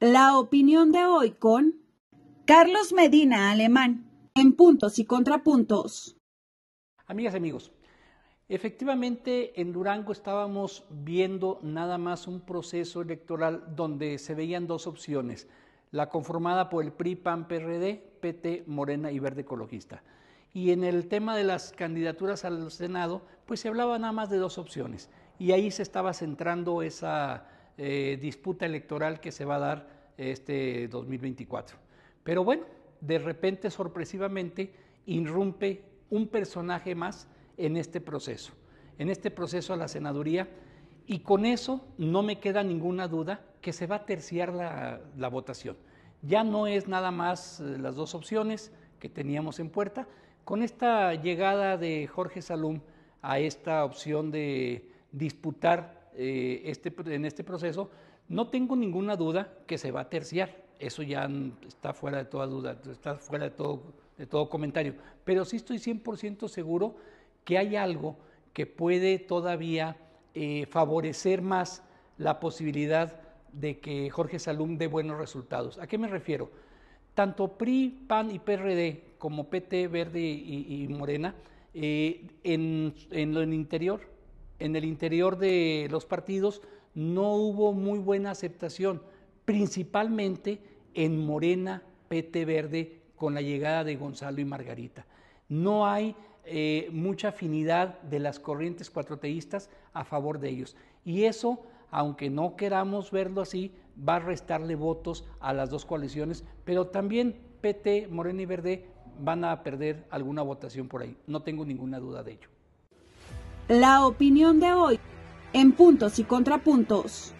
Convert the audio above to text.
La opinión de hoy con Carlos Medina Alemán, en puntos y contrapuntos. Amigas y amigos, efectivamente en Durango estábamos viendo nada más un proceso electoral donde se veían dos opciones, la conformada por el PRI, PAN, PRD, PT, Morena y Verde Ecologista. Y en el tema de las candidaturas al Senado, pues se hablaba nada más de dos opciones. Y ahí se estaba centrando esa, eh, disputa electoral que se va a dar este 2024. Pero bueno, de repente, sorpresivamente, irrumpe un personaje más en este proceso, en este proceso a la senaduría, y con eso no me queda ninguna duda que se va a terciar la, la votación. Ya no es nada más eh, las dos opciones que teníamos en puerta. Con esta llegada de Jorge Salum a esta opción de disputar eh, este, en este proceso, no tengo ninguna duda que se va a terciar. Eso ya está fuera de toda duda, está fuera de todo, comentario. Pero sí estoy 100% seguro que hay algo que puede todavía eh, favorecer más la posibilidad de que Jorge Salum dé buenos resultados. ¿A qué me refiero? Tanto PRI, PAN y PRD, como PT, Verde y, Morena, eh, en, en lo interior en el interior de los partidos no hubo muy buena aceptación, principalmente en Morena, PT Verde, con la llegada de Gonzalo y Margarita. No hay eh, mucha afinidad de las corrientes cuatroteístas a favor de ellos. Y eso, aunque no queramos verlo así, va a restarle votos a las dos coaliciones, pero también PT, Morena y Verde van a perder alguna votación por ahí. No tengo ninguna duda de ello. La opinión de hoy en puntos y contrapuntos.